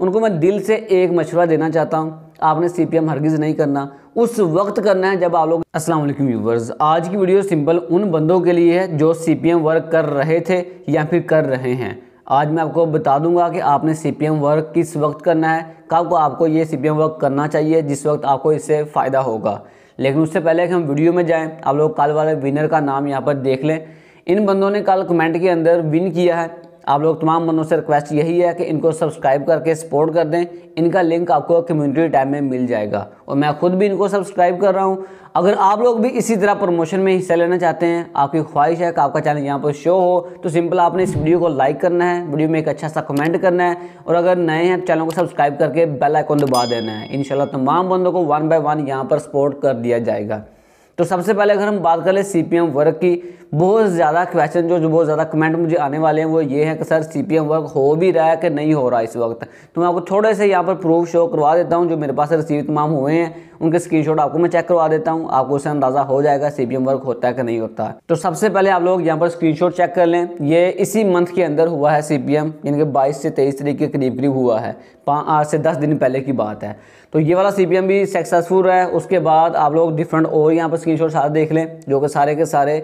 उनको मैं दिल से एक मशवरा देना चाहता हूँ आपने सी पी हरगिज़ नहीं करना उस वक्त करना है जब आप लोग अस्सलाम वालेकुम व्यूवर्स आज की वीडियो सिंपल उन बंदों के लिए है जो सी पी वर्क कर रहे थे या फिर कर रहे हैं आज मैं आपको बता दूंगा कि आपने सी पी वर्क किस वक्त करना है कब को आपको ये सी पी वर्क करना चाहिए जिस वक्त आपको इससे फ़ायदा होगा लेकिन उससे पहले कि हम वीडियो में जाएँ आप लोग कल वाले विनर का नाम यहाँ पर देख लें इन बंदों ने कल कमेंट के अंदर विन किया है आप लोग तमाम बंदों से रिक्वेस्ट यही है कि इनको सब्सक्राइब करके सपोर्ट कर दें इनका लिंक आपको कम्युनिटी टाइम में मिल जाएगा और मैं खुद भी इनको सब्सक्राइब कर रहा हूँ अगर आप लोग भी इसी तरह प्रमोशन में हिस्सा लेना चाहते हैं आपकी ख्वाहिश है कि आपका चैनल यहाँ पर शो हो तो सिंपल आपने इस वीडियो को लाइक करना है वीडियो में एक अच्छा सा कमेंट करना है और अगर नए हैं तो चैनल को सब्सक्राइब करके बेल आइकन दबा देना है इन तमाम बंदों को वन बाय वन यहाँ पर सपोर्ट कर दिया जाएगा तो सबसे पहले अगर हम बात सी पी सी वर्क की बहुत ज़्यादा क्वेश्चन जो जो बहुत ज़्यादा कमेंट मुझे आने वाले हैं वो ये है कि sir C P M work हो भी रहा है कि नहीं हो रहा इस वक्त तो मैं आपको थोड़े से यहाँ पर प्रूफ शो करवा देता हूँ जो मेरे पास रिसीव तमाम हुए हैं उनके स्क्रीन आपको मैं चेक करवा देता हूँ आपको उससे अंदाज़ा हो जाएगा सी पी एम वर्क होता है कि नहीं होता है तो सबसे पहले आप लोग यहाँ पर स्क्रीन चेक कर लें ये इसी मंथ के अंदर हुआ है सी पी एम यानी कि बाईस से तेईस तरीक के करीब करीब हुआ है आज से दस दिन पहले की बात है तो ये वाला सी पी एम भी सक्सेसफुल है उसके बाद आप लोग डिफरेंट और यहाँ पर स्क्रीन शॉट सारे देख लें जो कि सारे के सारे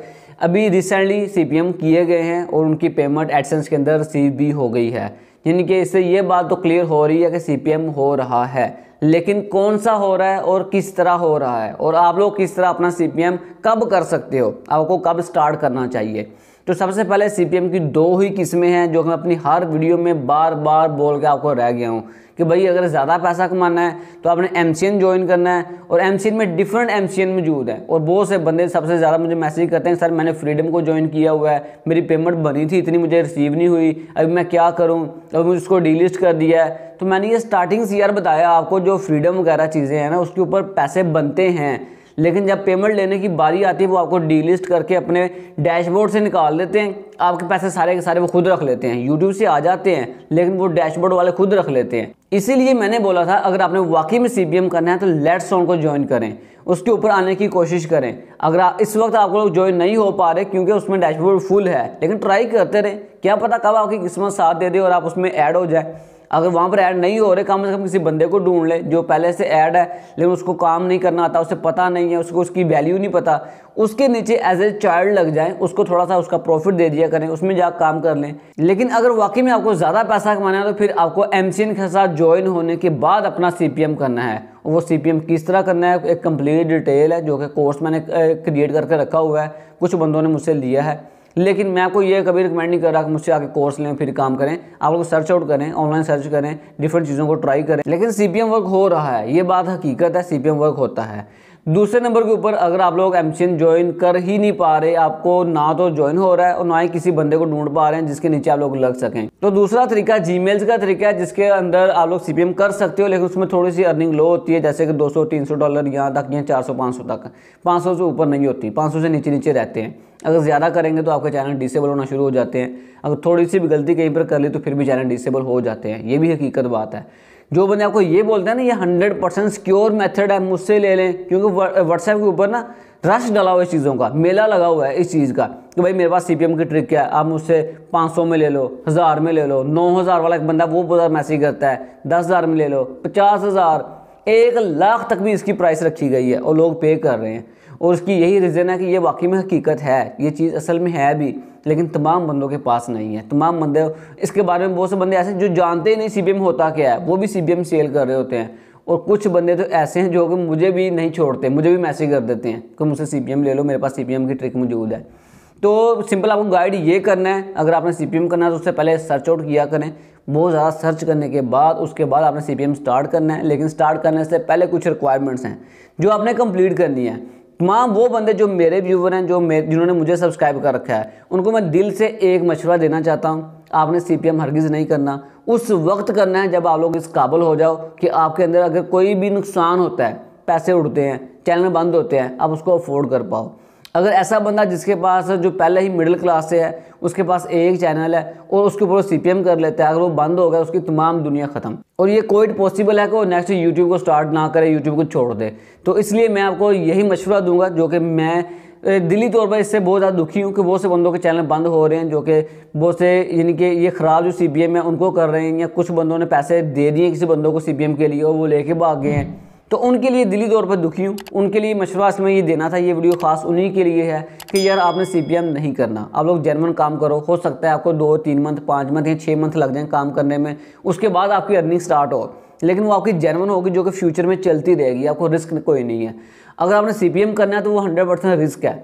अभी रिसेंटली सी किए गए हैं और उनकी पेमेंट एडसेंस के अंदर रिसीव भी हो गई है यानी कि इससे ये बात तो क्लियर हो रही है कि सी हो रहा है लेकिन कौन सा हो रहा है और किस तरह हो रहा है और आप लोग किस तरह अपना सी कब कर सकते हो आपको कब स्टार्ट करना चाहिए तो सबसे पहले सी की दो ही किस्में हैं जो मैं अपनी हर वीडियो में बार बार बोल के आपको रह गया हूँ कि भाई अगर ज़्यादा पैसा कमाना है तो आपने एम ज्वाइन करना है और एम में डिफरेंट एम मौजूद है और बहुत से बंदे सबसे ज़्यादा मुझे मैसेज करते हैं सर मैंने फ्रीडम को ज्वाइन किया हुआ है मेरी पेमेंट बनी थी इतनी मुझे रिसीव नहीं हुई अभी मैं क्या करूँ अभी मुझे उसको डिलिस्ट कर दिया है तो मैंने ये स्टार्टिंग से यार बताया आपको जो फ्रीडम वगैरह चीज़ें हैं ना उसके ऊपर पैसे बनते हैं लेकिन जब पेमेंट लेने की बारी आती है वो आपको डीलिस्ट करके अपने डैशबोर्ड से निकाल देते हैं आपके पैसे सारे के सारे वो खुद रख लेते हैं यूट्यूब से आ जाते हैं लेकिन वो डैशबोर्ड वाले खुद रख लेते हैं इसीलिए मैंने बोला था अगर आपने वाकई में सी करना है तो लेट्स ऑन को ज्वाइन करें उसके ऊपर आने की कोशिश करें अगर आ, इस वक्त आप लोग ज्वाइन नहीं हो पा रहे क्योंकि उसमें डैशबोर्ड फुल है लेकिन ट्राई करते रहें क्या पता कब आपकी किस्मत साथ दे दे और आप उसमें ऐड हो जाए अगर वहाँ पर ऐड नहीं हो रहे कम से कम किसी बंदे को ढूंढ ले जो पहले से ऐड है लेकिन उसको काम नहीं करना आता उसे पता नहीं है उसको उसकी वैल्यू नहीं पता उसके नीचे एज ए चाइल्ड लग जाए उसको थोड़ा सा उसका प्रॉफिट दे दिया करें उसमें जा काम कर लें लेकिन अगर वाकई में आपको ज़्यादा पैसा कमाना है तो फिर आपको एम के साथ ज्वाइन होने के बाद अपना सी करना है वो सी किस तरह करना है एक कंप्लीट डिटेल है जो कि कोर्स मैंने क्रिएट करके रखा हुआ है कुछ बंदों ने मुझसे लिया है लेकिन मैं आपको ये कभी रिकमेंड नहीं कर रहा कि मुझसे आके कोर्स लें फिर काम करें आप लोग सर्च आउट करें ऑनलाइन सर्च करें डिफरेंट चीज़ों को ट्राई करें लेकिन सी वर्क हो रहा है ये बात हकीकत है सी वर्क होता है दूसरे नंबर के ऊपर अगर आप लोग एम ज्वाइन कर ही नहीं पा रहे आपको ना तो ज्वाइन हो रहा है और ना ही किसी बंदे को ढूंढ पा रहे हैं जिसके नीचे आप लोग लग सकें तो दूसरा तरीका जी का तरीका है जिसके अंदर आप लोग सी कर सकते हो लेकिन उसमें थोड़ी सी अर्निंग लो होती है जैसे कि दो सौ डॉलर यहाँ तक या चार सौ तक पाँच से ऊपर नहीं होती पाँच से नीचे नीचे रहते हैं अगर ज़्यादा करेंगे तो आपके चैनल डिसेबल होना शुरू हो जाते हैं अगर थोड़ी सी भी गलती कहीं पर कर ली तो फिर भी चैनल डिसेबल हो जाते हैं ये भी हकीकत बात है जो बंदे आपको ये बोलते हैं ना ये हंड्रेड परसेंट सिक्योर मेथड है मुझसे ले लें क्योंकि व्हाट्सएप के ऊपर ना रश डाला हुआ इस चीज़ों का मेला लगा हुआ है इस चीज़ का कि भाई मेरे पास सी की ट्रिक क्या है आप मुझसे 500 में ले लो हज़ार में ले लो 9000 वाला एक बंदा वो बड़ा मैसेज करता है 10000 में ले लो 50000 एक लाख तक भी इसकी प्राइस रखी गई है और लोग पे कर रहे हैं और उसकी यही रीज़न है कि ये वाकई में हकीकत है ये चीज़ असल में है भी लेकिन तमाम बंदों के पास नहीं है तमाम बंदे इसके बारे में बहुत से बंदे ऐसे जो जानते ही नहीं सी होता क्या है वो भी सी सेल कर रहे होते हैं और कुछ बंदे तो ऐसे हैं जो कि मुझे भी नहीं छोड़ते मुझे भी मैसेज कर देते हैं कि मुझसे सी ले लो मेरे पास सी की ट्रिक मौजूद है तो सिंपल आपको गाइड ये करना है अगर आपने सी करना है तो उससे पहले सर्च आउट किया करें बहुत ज़्यादा सर्च करने के बाद उसके बाद आपने सी स्टार्ट करना है लेकिन स्टार्ट करने से पहले कुछ रिक्वायरमेंट्स हैं जो आपने कंप्लीट करनी है तमाम वो बंदे जो मेरे व्यूवर हैं जो जिन्होंने मुझे सब्सक्राइब कर रखा है उनको मैं दिल से एक मशवरा देना चाहता हूँ आपने सी पी एम हरगिज़ नहीं करना उस वक्त करना है जब आप लोग इस काबुल हो जाओ कि आपके अंदर अगर कोई भी नुकसान होता है पैसे उड़ते हैं चैनल बंद होते हैं आप उसको अफोर्ड कर पाओ अगर ऐसा बंदा जिसके पास जो पहले ही मिडिल क्लास से है उसके पास एक चैनल है और उसके ऊपर सी पी कर लेता है अगर वो बंद हो गया उसकी तमाम दुनिया ख़त्म और ये कोविड पॉसिबल है कि वो नेक्स्ट यूट्यूब को स्टार्ट ना करे यूट्यूब को छोड़ दे तो इसलिए मैं आपको यही मशवरा दूंगा जो कि मैं दिली तौर पर इससे बहुत ज़्यादा दुखी हूँ कि बहुत से बंदों के चैनल बंद हो रहे हैं जो कि बहुत से यानी कि ये ख़राब जो सी पी एम है उनको कर रहे हैं या कुछ बंदों ने पैसे दे दिए किसी बंदों को सी पी एम के लिए और वो लेके भाग गए हैं तो उनके लिए दिली तौर पर दुखी हूँ उनके लिए मशवरा इसमें ये देना था ये वीडियो खास उन्हीं के लिए है कि यार आपने सी नहीं करना आप लोग जेनवन काम करो हो सकता है आपको दो तीन मंथ पाँच मंथ या छः मंथ लग जाए काम करने में उसके बाद आपकी अर्निंग स्टार्ट हो लेकिन वो आपकी जेनवन होगी जो कि फ्यूचर में चलती रहेगी आपको रिस्क कोई नहीं है अगर आपने सी करना है तो वो हंड्रेड परसेंट रिस्क है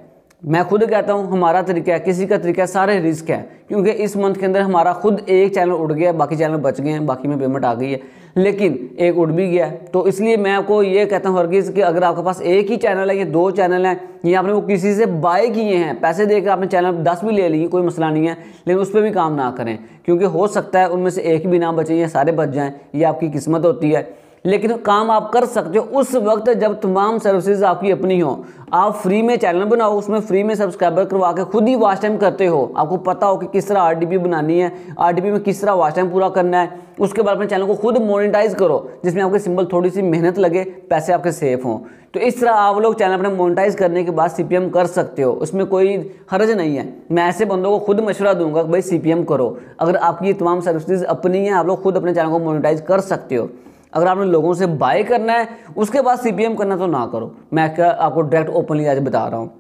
मैं खुद कहता हूँ हमारा तरीका है किसी का तरीका सारे रिस्क है क्योंकि इस मंथ के अंदर हमारा खुद एक चैनल उड़ गया बाकी चैनल बच गए हैं बाकी में पेमेंट आ गई है लेकिन एक उड़ भी गया तो इसलिए मैं आपको ये कहता हूँ हरगिज़ कि अगर आपके पास एक ही चैनल है या दो चैनल हैं ये आपने वो किसी से बाय किए हैं पैसे देकर आपने चैनल दस भी ले लिए कोई मसला नहीं है लेकिन उस पर भी काम ना करें क्योंकि हो सकता है उनमें से एक भी ना बचे या सारे बच जाएँ ये आपकी किस्मत होती है लेकिन काम आप कर सकते हो उस वक्त जब तमाम सर्विसेज आपकी अपनी हो आप फ्री में चैनल बनाओ उसमें फ्री में सब्सक्राइबर करवा के खुद ही वाच टाइम करते हो आपको पता हो कि किस तरह आर बनानी है आर में किस तरह वाच टाइम पूरा करना है उसके बाद अपने चैनल को खुद मोनिटाइज करो जिसमें आपके सिंपल थोड़ी सी मेहनत लगे पैसे आपके सेफ हों तो इस तरह आप लोग चैनल अपने मोनिटाइज करने के बाद सी कर सकते हो उसमें कोई हर्ज नहीं है मैं ऐसे बंदों को खुद मशवरा दूंगा कि भाई सी करो अगर आपकी तमाम सर्विसेज अपनी हैं आप लोग खुद अपने चैनल को मोनिटाइज कर सकते हो अगर आपने लोगों से बाय करना है उसके बाद सी करना तो ना करो मैं आपको डायरेक्ट ओपनली आज बता रहा हूँ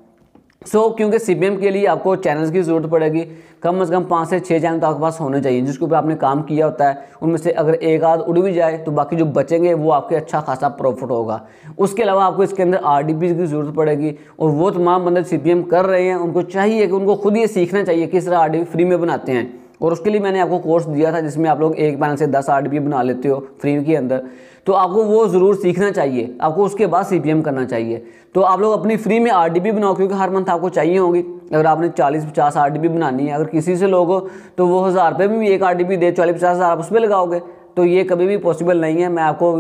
सो so, क्योंकि सी के लिए आपको चैनल्स की ज़रूरत पड़ेगी कम से कम पाँच से छः चैनल तो आपके पास होने चाहिए जिसके ऊपर आपने काम किया होता है उनमें से अगर एक आध उड़ भी जाए तो बाकी जो बचेंगे वो आपके अच्छा खासा प्रॉफिट होगा उसके अलावा आपको इसके अंदर आर की ज़रूरत पड़ेगी और वो तमाम बंदे सी कर रहे हैं उनको चाहिए कि उनको खुद ये सीखना चाहिए किस तरह आर फ्री में बनाते हैं और उसके लिए मैंने आपको कोर्स दिया था जिसमें आप लोग एक पैनल से दस आर बना लेते हो फ्री के अंदर तो आपको वो ज़रूर सीखना चाहिए आपको उसके बाद सी करना चाहिए तो आप लोग अपनी फ्री में आर बनाओ क्योंकि हर मंथ आपको चाहिए होगी अगर आपने चालीस पचास आर बनानी है अगर किसी से लोगो तो वो हज़ार रुपये में भी एक आर दे चालीस पचास हज़ार आप उस पर लगाओगे तो ये कभी भी पॉसिबल नहीं है मैं आपको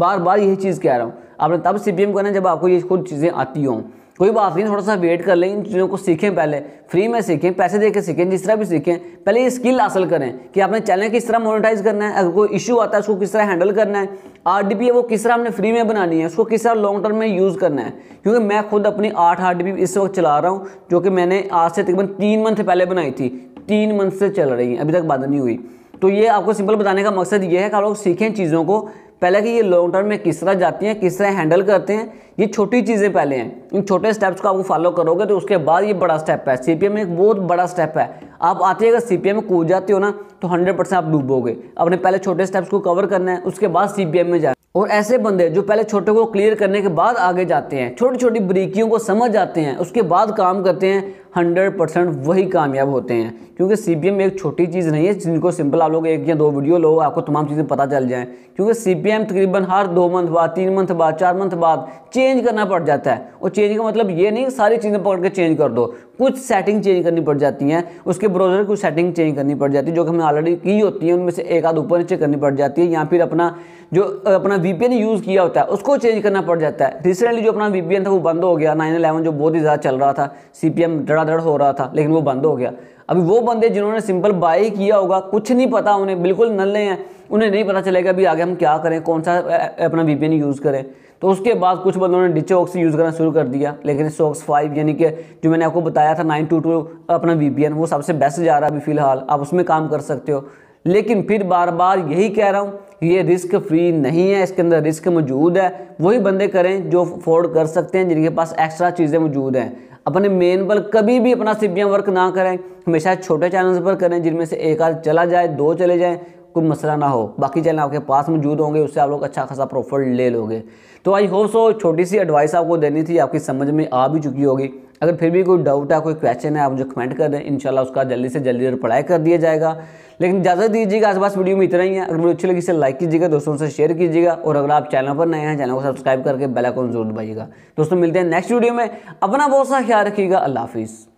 बार बार यही चीज़ कह रहा हूँ आपने तब सी करना जब आपको ये खुद चीज़ें आती हों कोई बात नहीं थोड़ा सा वेट कर लें इन चीज़ों को सीखें पहले फ्री में सीखें पैसे दे के सीखें जिस तरह भी सीखें पहले ये स्किल हासिल करें कि आपने चैनल किस तरह मोनेटाइज करना है अगर कोई इशू आता है उसको किस तरह हैंडल करना है आर डी पी है वो किस तरह हमने फ्री में बनानी है उसको किस तरह लॉन्ग टर्म में यूज़ करना है क्योंकि मैं खुद अपनी आठ आर डी पी इस वक्त चला रहा हूँ जो कि मैंने आज से तकरीबन तीन मंथ पहले बनाई थी तीन मंथ से चल रही है अभी तक बाधा नहीं हुई तो ये आपको सिंपल बताने का मकसद ये है कि आप लोग सीखें चीज़ों को पहले कि ये लॉन्ग टर्म में किस तरह जाती हैं किस तरह हैंडल करते हैं ये छोटी चीज़ें पहले हैं इन छोटे स्टेप्स को आपको फॉलो करोगे तो उसके बाद ये बड़ा स्टेप है सी एक बहुत बड़ा स्टेप है आप आते अगर सी में कूद जाते हो ना तो हंड्रेड परसेंट आप डूबोगे अपने पहले छोटे स्टेप्स को कवर करना है उसके बाद सी में जाए और ऐसे बंदे जो पहले छोटे को क्लियर करने के बाद आगे जाते हैं छोटी छोटी बरीकियों को समझ जाते हैं उसके बाद काम करते हैं हंड्रेड परसेंट वही कामयाब होते हैं क्योंकि सी एक छोटी चीज़ नहीं है जिनको सिंपल आप लोग एक या दो वीडियो लो आपको तमाम चीज़ें पता चल जाएँ क्योंकि सी तकरीबन हर दो मंथ बाद तीन मंथ बाद चार मंथ बाद चेंज करना पड़ जाता है और चेंज का मतलब ये नहीं सारी चीज़ें पकड़ के चेंज कर दो कुछ सेटिंग चेंज करनी पड़ जाती हैं उसके ब्राउज़र की सेटिंग चेंज करनी पड़ जाती है जो कि हमें ऑलरेडी की होती है उनमें से एक आध ऊपर नीचे करनी पड़ जाती है या फिर अपना जो अपना एन यूज़ किया होता है उसको चेंज करना पड़ जाता है रिसेंटली जो अपना एन था वो बंद हो गया नाइन इलेवन जो बहुत ही ज़्यादा चल रहा था सी पी धड़ाधड़ हो रहा था लेकिन वो बंद हो गया अभी वो बंदे जिन्होंने सिंपल बाई किया होगा कुछ नहीं पता उन्हें बिल्कुल नल्ले हैं उन्हें नहीं पता चलेगा अभी आगे हम क्या करें कौन सा अपना वी यूज़ करें तो उसके बाद कुछ बंदों ने डिचे ऑक्स यूज़ करना शुरू कर दिया लेकिन सोक्स फाइव यानी कि जो मैंने आपको बताया था नाइन टू टू अपना वी वो सबसे बेस्ट जा रहा है अभी फ़िलहाल आप उसमें काम कर सकते हो लेकिन फिर बार बार यही कह रहा हूँ ये रिस्क फ्री नहीं है इसके अंदर रिस्क मौजूद है वही बंदे करें जो अफोर्ड कर सकते हैं जिनके पास एक्स्ट्रा चीज़ें मौजूद हैं अपने मेन पर कभी भी अपना सिपियाँ वर्क ना करें हमेशा छोटे चैनल्स पर करें जिनमें से एक आध चला जाए दो चले जाएँ कोई मसला ना हो बाकी चैनल आपके पास मौजूद होंगे उससे आप लोग अच्छा खासा प्रॉफिट ले लोगे तो आई होप सो छोटी सी एडवाइस आपको देनी थी आपकी समझ में आ भी चुकी होगी अगर फिर भी कोई डाउट है कोई क्वेश्चन है आप मुझे कमेंट कर दें इंशाल्लाह उसका जल्दी से जल्दी रिप्लाई कर दिया जाएगा लेकिन इजाज़त दीजिएगा आज बस वीडियो में इतना ही है अगर वीडियो अच्छी लगी इसे लाइक कीजिएगा दोस्तों से शेयर कीजिएगा और अगर आप चैनल पर नए हैं चैनल को सब्सक्राइब करके बेलाकॉन जरूर दबाइएगा दोस्तों मिलते हैं नेक्स्ट वीडियो में अपना बहुत सा ख्याल रखिएगा अल्लाह हाफिज़